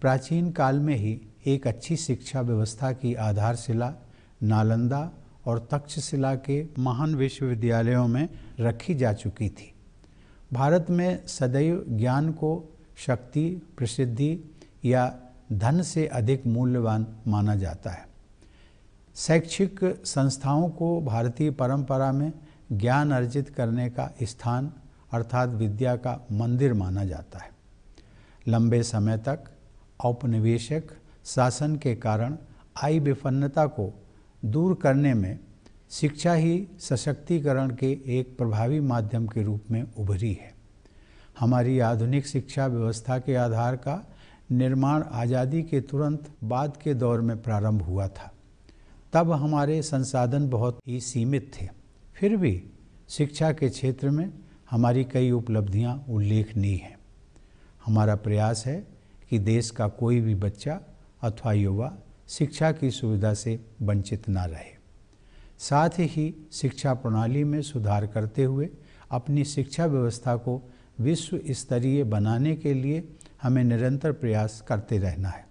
प्राचीन काल में ही एक अच्छी शिक्षा व्यवस्था की आधारशिला नालंदा और तक्षशिला के महान विश्वविद्यालयों में रखी जा चुकी थी भारत में सदैव ज्ञान को शक्ति प्रसिद्धि या धन से अधिक मूल्यवान माना जाता है शैक्षिक संस्थाओं को भारतीय परंपरा में ज्ञान अर्जित करने का स्थान अर्थात विद्या का मंदिर माना जाता है लंबे समय तक औपनिवेशक शासन के कारण आई विपन्नता को दूर करने में शिक्षा ही सशक्तिकरण के एक प्रभावी माध्यम के रूप में उभरी है हमारी आधुनिक शिक्षा व्यवस्था के आधार का निर्माण आज़ादी के तुरंत बाद के दौर में प्रारंभ हुआ था तब हमारे संसाधन बहुत ही सीमित थे फिर भी शिक्षा के क्षेत्र में हमारी कई उपलब्धियां उल्लेखनीय हैं हमारा प्रयास है कि देश का कोई भी बच्चा अथवा युवा शिक्षा की सुविधा से वंचित ना रहे साथ ही शिक्षा प्रणाली में सुधार करते हुए अपनी शिक्षा व्यवस्था को विश्व स्तरीय बनाने के लिए हमें निरंतर प्रयास करते रहना है